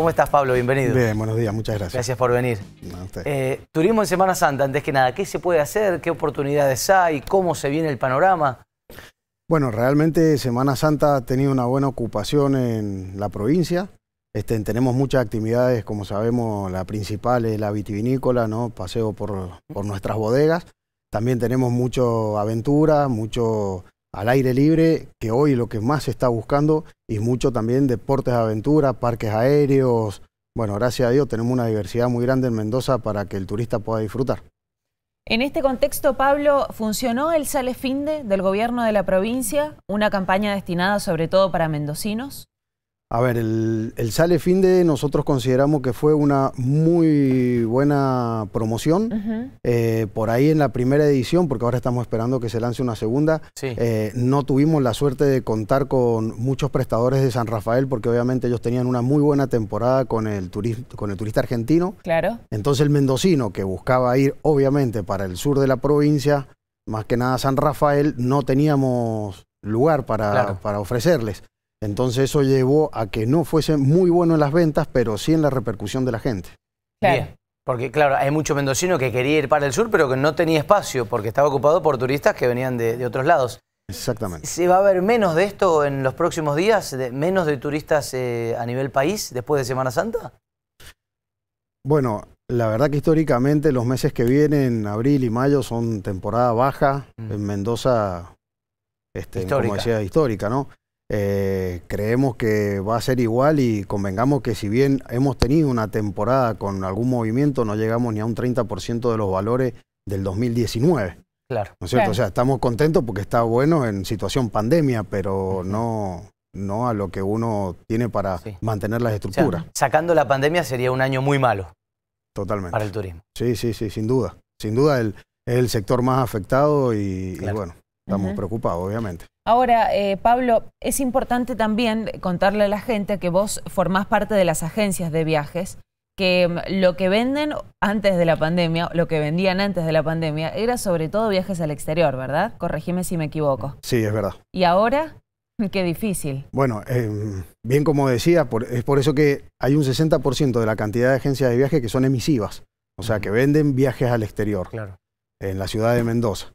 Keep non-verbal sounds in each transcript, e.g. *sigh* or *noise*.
¿Cómo estás, Pablo? Bienvenido. Bien, buenos días, muchas gracias. Gracias por venir. Eh, turismo en Semana Santa, antes que nada, ¿qué se puede hacer? ¿Qué oportunidades hay? ¿Cómo se viene el panorama? Bueno, realmente Semana Santa ha tenido una buena ocupación en la provincia. Este, tenemos muchas actividades, como sabemos, la principal es la vitivinícola, ¿no? paseo por, por nuestras bodegas. También tenemos mucho aventura, mucho al aire libre, que hoy lo que más se está buscando, y mucho también deportes de aventura, parques aéreos. Bueno, gracias a Dios tenemos una diversidad muy grande en Mendoza para que el turista pueda disfrutar. En este contexto, Pablo, ¿funcionó el Finde del gobierno de la provincia, una campaña destinada sobre todo para mendocinos? A ver, el, Sale Fin de nosotros consideramos que fue una muy buena promoción. Eh, por ahí en la primera edición, porque ahora estamos esperando que se lance una segunda, eh, no tuvimos la suerte de contar con muchos prestadores de San Rafael, porque obviamente ellos tenían una muy buena temporada con el, con el turista argentino. Claro. Entonces el mendocino, que buscaba ir obviamente para el sur de la provincia, más que nada San Rafael, no teníamos lugar para, para ofrecerles. Entonces eso llevó a que no fuese muy bueno en las ventas, pero sí en la repercusión de la gente. Bien. Porque claro, hay mucho mendocino que quería ir para el sur, pero que no tenía espacio, porque estaba ocupado por turistas que venían de, otros lados. Exactamente. ¿Se va a ver menos de esto en los próximos días? De, ¿Menos de turistas eh, a nivel país después de Semana Santa? Bueno, la verdad que históricamente los meses que vienen, abril y mayo, son temporada baja. Mm. En Mendoza, este, como decía, histórica, ¿no? Eh, creemos que va a ser igual y convengamos que si bien hemos tenido una temporada con algún movimiento, no llegamos ni a un 30% de los valores del 2019. Claro. ¿No es cierto? O sea, estamos contentos porque está bueno en situación pandemia, pero no, no a lo que uno tiene para mantener las estructuras. sacando la pandemia sería un año muy malo. Totalmente. Para el turismo. Sí, sí, sí, sin duda. Sin duda el, es el sector más afectado y bueno, Estamos preocupados, obviamente. Ahora, eh, Pablo, es importante también contarle a la gente que vos formás parte de las agencias de viajes, que mm, lo que venden antes de la pandemia, lo que vendían antes de la pandemia, era sobre todo viajes al exterior, ¿verdad? Corregime si me equivoco. Sí, es verdad. ¿Y ahora? *laughs* Qué difícil. Bueno, eh, bien como decía, es por eso que hay un 60% de la cantidad de agencias de viajes que son emisivas, o sea, que venden viajes al exterior. Claro. En la ciudad de Mendoza.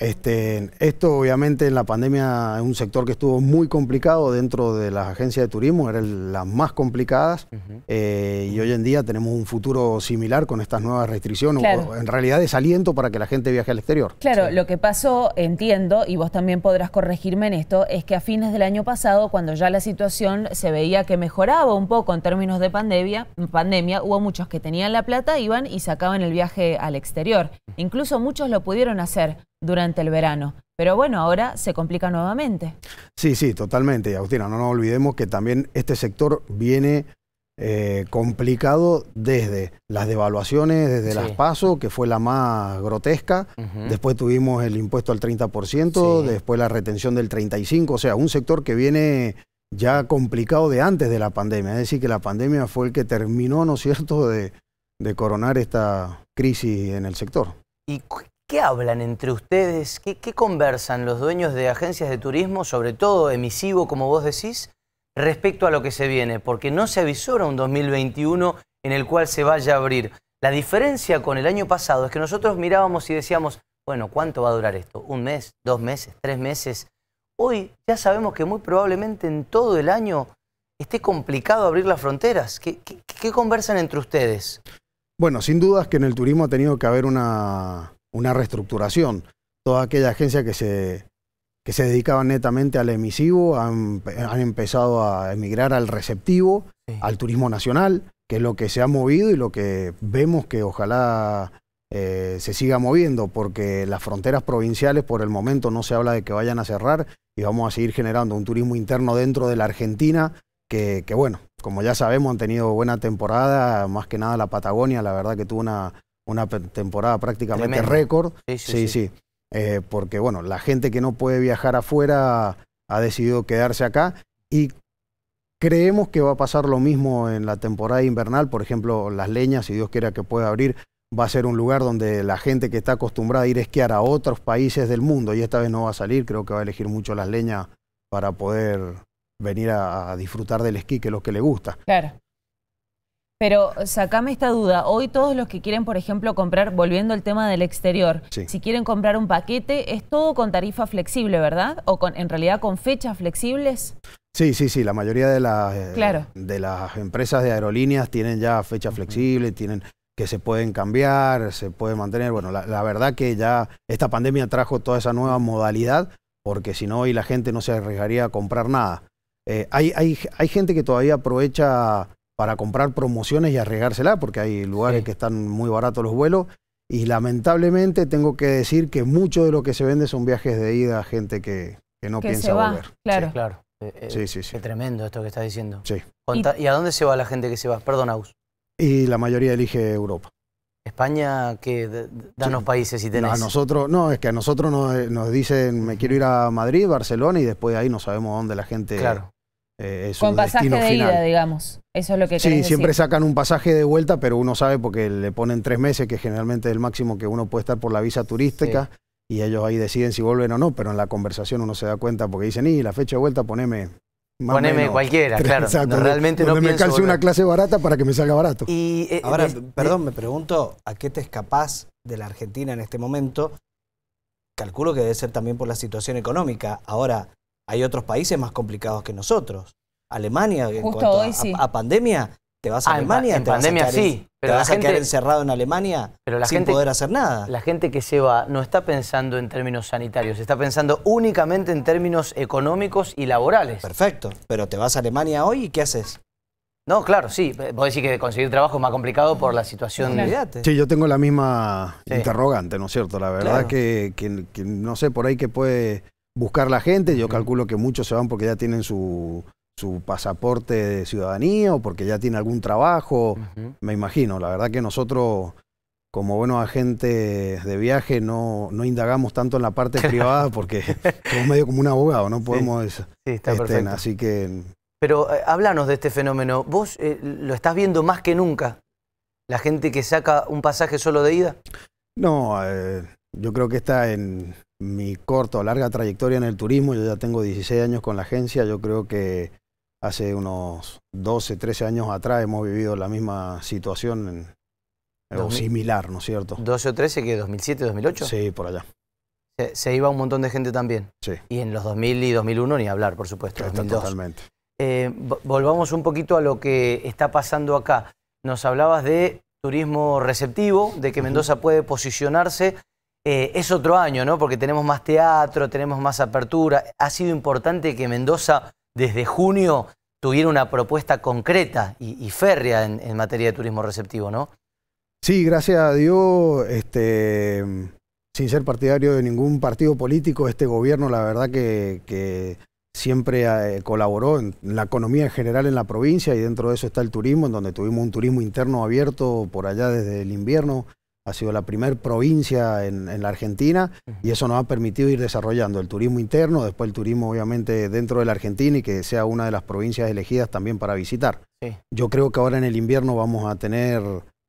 Este, esto obviamente en la pandemia es un sector que estuvo muy complicado dentro de las agencias de turismo, eran las más complicadas eh, y hoy en día tenemos un futuro similar con estas nuevas restricciones, en realidad desaliento para que la gente viaje al exterior. Claro, lo que pasó, entiendo, y vos también podrás corregirme en esto, es que a fines del año pasado, cuando ya la situación se veía que mejoraba un poco en términos de pandemia, pandemia hubo muchos que tenían la plata, iban y sacaban el viaje al exterior. Incluso muchos lo pudieron hacer durante el verano. Pero bueno, ahora se complica nuevamente. Sí, sí, totalmente, Agustina. No nos olvidemos que también este sector viene eh, complicado desde las devaluaciones, desde las PASO, que fue la más grotesca. Después tuvimos el impuesto al 30%, después la retención del 35%. O sea, un sector que viene ya complicado de antes de la pandemia. Es decir, que la pandemia fue el que terminó, ¿no es cierto?, de coronar esta crisis en el sector. ¿Y qué hablan entre ustedes? ¿Qué, conversan los dueños de agencias de turismo, sobre todo emisivo, como vos decís, respecto a lo que se viene? Porque no se avisora un 2021 en el cual se vaya a abrir. La diferencia con el año pasado es que nosotros mirábamos y decíamos, bueno, ¿cuánto va a durar esto? ¿Un mes? ¿Dos meses? ¿Tres meses? Hoy ya sabemos que muy probablemente en todo el año esté complicado abrir las fronteras. qué conversan entre ustedes? Bueno, sin dudas que en el turismo ha tenido que haber una, reestructuración. Toda aquella agencia que se, que se dedicaban netamente al emisivo han, han empezado a emigrar al receptivo, al turismo nacional, que es lo que se ha movido y lo que vemos que ojalá eh, se siga moviendo, porque las fronteras provinciales por el momento no se habla de que vayan a cerrar y vamos a seguir generando un turismo interno dentro de la Argentina que, que bueno, como ya sabemos, han tenido buena temporada, más que nada la Patagonia, la verdad que tuvo una, una temporada prácticamente récord. Sí, sí, eh, porque bueno, la gente que no puede viajar afuera ha decidido quedarse acá y creemos que va a pasar lo mismo en la temporada invernal, por ejemplo, Las Leñas, si Dios quiera que pueda abrir, va a ser un lugar donde la gente que está acostumbrada a ir a esquiar a otros países del mundo y esta vez no va a salir, creo que va a elegir mucho Las Leñas para poder venir a, disfrutar del esquí, que es lo que le gusta. Claro. Pero sacame esta duda. Hoy todos los que quieren, por ejemplo, comprar, volviendo al tema del exterior, si quieren comprar un paquete, es todo con tarifa flexible, ¿verdad? ¿O con, en realidad con fechas flexibles? Sí, sí, sí. La mayoría de, las, eh, de las empresas de aerolíneas tienen ya fechas flexibles, tienen que se pueden cambiar, se puede mantener. Bueno, la verdad que ya esta pandemia trajo toda esa nueva modalidad, porque si no hoy la gente no se arriesgaría a comprar nada. Eh, hay, hay, hay, gente que todavía aprovecha para comprar promociones y arriesgársela, porque hay lugares que están muy baratos los vuelos. Y lamentablemente tengo que decir que mucho de lo que se vende son viajes de ida a gente que, no piensa volver. Claro. claro. Eh, eh, sí, sí, sí. Qué tremendo esto que estás diciendo. Sí. ¿Y, a dónde se va la gente que se va? Perdón, Y la mayoría elige Europa. España, que danos los países y tenemos a nosotros, no, es que a nosotros eh, nos, dicen me quiero ir a Madrid, Barcelona y después de ahí no sabemos dónde la gente claro. Eh, Con pasaje de ida, digamos. Eso es lo que Sí, siempre sacan un pasaje de vuelta, pero uno sabe porque le ponen tres meses, que generalmente es el máximo que uno puede estar por la visa turística. Y ellos ahí deciden si vuelven o no, pero en la conversación uno se da cuenta porque dicen, y la fecha de vuelta poneme poneme cualquiera, *laughs* claro. no, realmente no me calce una clase barata para que me salga barato. Y, eh, Ahora, perdón, me pregunto a qué te escapás de la Argentina en este momento. Calculo que debe ser también por la situación económica. Ahora, hay otros países más complicados que nosotros. Alemania, en cuanto sí. a, pandemia, ¿Te vas a ah, Alemania? En, te pandemia sí. Pero vas a quedar encerrado en Alemania pero la sin poder hacer nada? La gente que se va no está pensando en términos sanitarios, está pensando únicamente en términos económicos y laborales. Perfecto, pero te vas a Alemania hoy y ¿qué haces? No, claro, sí. Vos decir que conseguir trabajo es más complicado por la situación. Sí, yo tengo la misma interrogante, ¿no es cierto? La verdad que, que no sé por ahí que puede buscar la gente. Yo calculo que muchos se van porque ya tienen su su pasaporte de ciudadanía o porque ya tiene algún trabajo, me imagino. La verdad que nosotros, como buenos agentes de viaje, no, indagamos tanto en la parte privada porque *laughs* somos medio como un abogado, no podemos... Sí, está este, Así que... Pero eh, háblanos de este fenómeno. Vos eh, lo estás viendo más que nunca, la gente que saca un pasaje solo de ida. No, eh, yo creo que está en mi corta o larga trayectoria en el turismo. Yo ya tengo 16 años con la agencia. Yo creo que hace unos 12, 13 años atrás hemos vivido la misma situación similar, ¿no es cierto? 12 o 13, que 2007, 2008? Sí, por allá. Se, iba un montón de gente también. Sí. Y en los 2000 y 2001 ni hablar, por supuesto. Totalmente. Eh, volvamos un poquito a lo que está pasando acá. Nos hablabas de turismo receptivo, de que Mendoza puede posicionarse. Eh, es otro año, ¿no? Porque tenemos más teatro, tenemos más apertura. Ha sido importante que Mendoza desde junio tuvieron una propuesta concreta y, férrea en, materia de turismo receptivo, ¿no? Sí, gracias a Dios, este, sin ser partidario de ningún partido político, este gobierno la verdad que, siempre eh, colaboró en la economía en general en la provincia y dentro de eso está el turismo, en donde tuvimos un turismo interno abierto por allá desde el invierno ha sido la primer provincia en, la Argentina y eso nos ha permitido ir desarrollando el turismo interno, después el turismo obviamente dentro de la Argentina y que sea una de las provincias elegidas también para visitar. Yo creo que ahora en el invierno vamos a tener,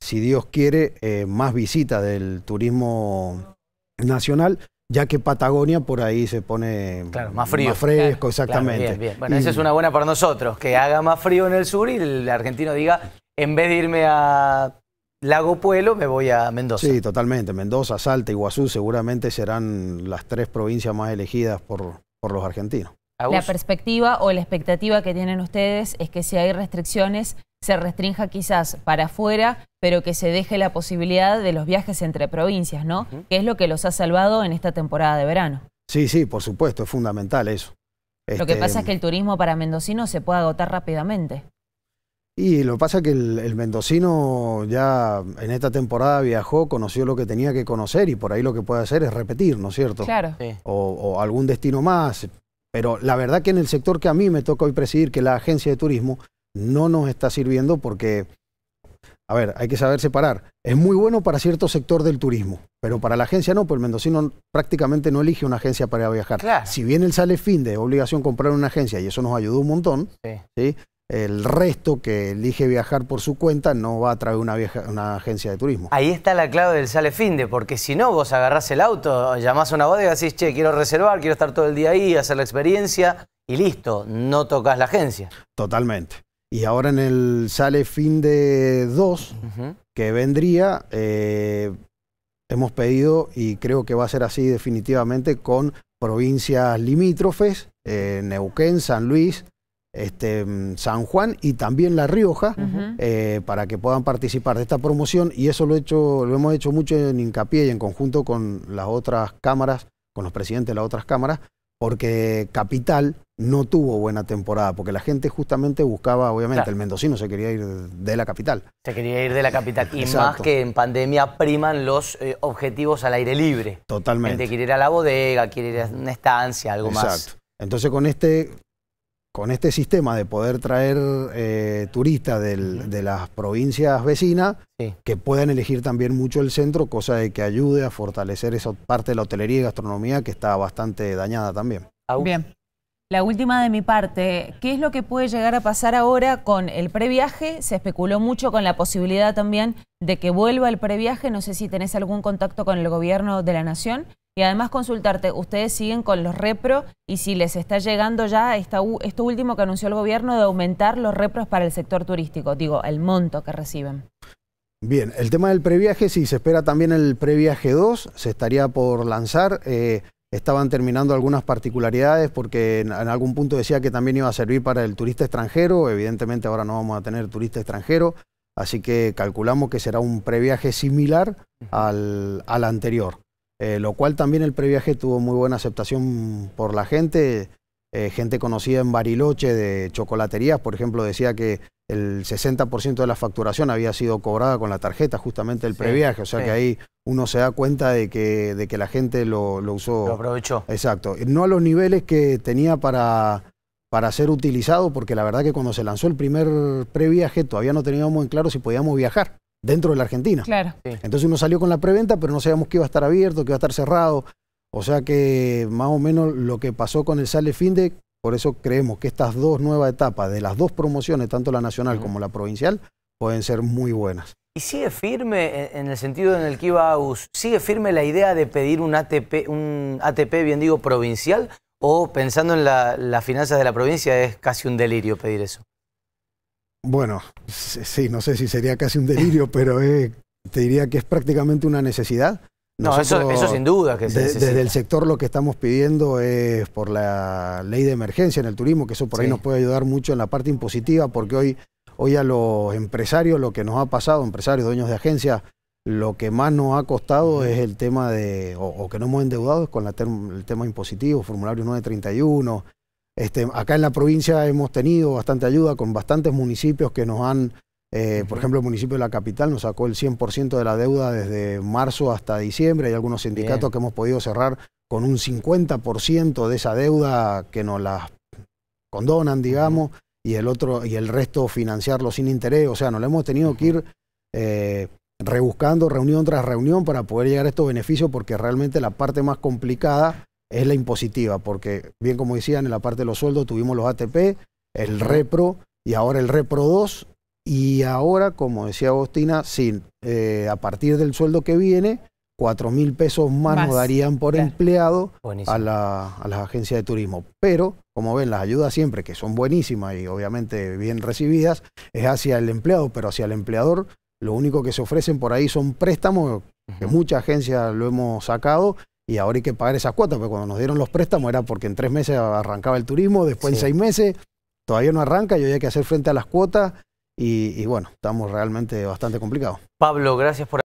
si Dios quiere, eh, más visitas del turismo nacional, ya que Patagonia por ahí se pone más, frío. más fresco, exactamente. bien, Bueno, esa es una buena para nosotros, que haga más frío en el sur y el argentino diga, en vez de irme a Lago Pueblo, me voy a Mendoza. Sí, totalmente. Mendoza, Salta, Iguazú seguramente serán las tres provincias más elegidas por, por los argentinos. La perspectiva o la expectativa que tienen ustedes es que si hay restricciones, se restrinja quizás para afuera, pero que se deje la posibilidad de los viajes entre provincias, ¿no? Que es lo que los ha salvado en esta temporada de verano. Sí, sí, por supuesto, es fundamental eso. lo que este, pasa es que el turismo para mendocinos se puede agotar rápidamente. Y lo que pasa es que el, mendocino ya en esta temporada viajó, conoció lo que tenía que conocer y por ahí lo que puede hacer es repetir, ¿no es cierto? Claro. O, algún destino más. Pero la verdad que en el sector que a mí me toca hoy presidir, que la agencia de turismo, no nos está sirviendo porque, a ver, hay que saber separar. Es muy bueno para cierto sector del turismo, pero para la agencia no, pues el mendocino prácticamente no elige una agencia para viajar. Si bien él sale fin de obligación comprar una agencia y eso nos ayudó un montón, ¿sí? el resto que elige viajar por su cuenta no va a través de una, agencia de turismo. Ahí está la clave del sale finde, porque si no, vos agarrás el auto, llamás a una bodega y decís, che, quiero reservar, quiero estar todo el día ahí, hacer la experiencia, y listo, no tocas la agencia. Totalmente. Y ahora en el sale finde 2, que vendría, eh, hemos pedido, y creo que va a ser así definitivamente, con provincias limítrofes, eh, Neuquén, San Luis, este, San Juan y también La Rioja eh, para que puedan participar de esta promoción y eso lo, hemos hecho mucho en hincapié y en conjunto con las otras cámaras, con los presidentes de las otras cámaras, porque Capital no tuvo buena temporada, porque la gente justamente buscaba, obviamente, el mendocino se quería ir de la capital. Se quería ir de la capital. Y más que en pandemia priman los eh, objetivos al aire libre. Totalmente. Gente quiere ir a la bodega, quiere ir a una estancia, algo más. Exacto. Entonces con este con este sistema de poder traer eh, turistas de las provincias vecinas, que puedan elegir también mucho el centro, cosa de que ayude a fortalecer esa parte de la hotelería y gastronomía que está bastante dañada también. Bien. La última de mi parte, ¿qué es lo que puede llegar a pasar ahora con el previaje? Se especuló mucho con la posibilidad también de que vuelva el previaje, no sé si tenés algún contacto con el gobierno de la nación y además consultarte, ustedes siguen con los repro y si les está llegando ya esto último que anunció el gobierno de aumentar los repros para el sector turístico, digo, el monto que reciben. Bien, el tema del previaje, sí, se espera también el previaje 2, se estaría por lanzar. Eh, estaban terminando algunas particularidades porque en, algún punto decía que también iba a servir para el turista extranjero, evidentemente ahora no vamos a tener turista extranjero, así que calculamos que será un previaje similar al, al anterior. Eh, lo cual también el previaje tuvo muy buena aceptación por la gente. Eh, gente conocida en Bariloche de chocolaterías, por ejemplo, decía que el 60% de la facturación había sido cobrada con la tarjeta, justamente el previaje. O sea que ahí uno se da cuenta de que, de que la gente lo, lo, usó. Lo aprovechó. Exacto. No a los niveles que tenía para, para ser utilizado, porque la verdad que cuando se lanzó el primer previaje todavía no teníamos en claro si podíamos viajar dentro de la Argentina. Claro. Entonces uno salió con la preventa, pero no sabíamos que iba a estar abierto, que iba a estar cerrado. O sea que más o menos lo que pasó con el Sale Finde, por eso creemos que estas dos nuevas etapas de las dos promociones, tanto la nacional como la provincial, pueden ser muy buenas. ¿Y sigue firme, en el sentido en el que iba sigue firme la idea de pedir un ATP, un ATP bien digo, provincial? ¿O pensando en las finanzas de la provincia es casi un delirio pedir eso? bueno, sí, no sé si sería casi un delirio, *laughs* pero te diría que es prácticamente una necesidad. no, eso, sin duda que Desde el sector lo que estamos pidiendo es por la ley de emergencia en el turismo, que eso por ahí nos puede ayudar mucho en la parte impositiva, porque hoy, hoy a los empresarios lo que nos ha pasado, empresarios, dueños de agencias, lo que más nos ha costado es el tema de, o, que no hemos endeudado, es con la el tema impositivo, formulario 931, este, acá en la provincia hemos tenido bastante ayuda con bastantes municipios que nos han, eh, por ejemplo, el municipio de la capital nos sacó el 100% de la deuda desde marzo hasta diciembre. Hay algunos sindicatos que hemos podido cerrar con un 50% de esa deuda que nos la condonan, digamos, y el otro y el resto financiarlo sin interés. O sea, nos lo hemos tenido que ir eh, rebuscando reunión tras reunión para poder llegar a estos beneficios porque realmente la parte más complicada es la impositiva, porque bien como decían, en la parte de los sueldos tuvimos los ATP, el Repro y ahora el Repro 2, y ahora, como decía Agostina, eh, a partir del sueldo que viene, 4 mil pesos más, nos darían por empleado a, la, las agencias de turismo. Pero, como ven, las ayudas siempre, que son buenísimas y obviamente bien recibidas, es hacia el empleado, pero hacia el empleador lo único que se ofrecen por ahí son préstamos, que muchas agencias lo hemos sacado, y ahora hay que pagar esas cuotas, porque cuando nos dieron los préstamos era porque en tres meses arrancaba el turismo, después en seis meses todavía no arranca y hay que hacer frente a las cuotas y, bueno, estamos realmente bastante complicados. Pablo, gracias por...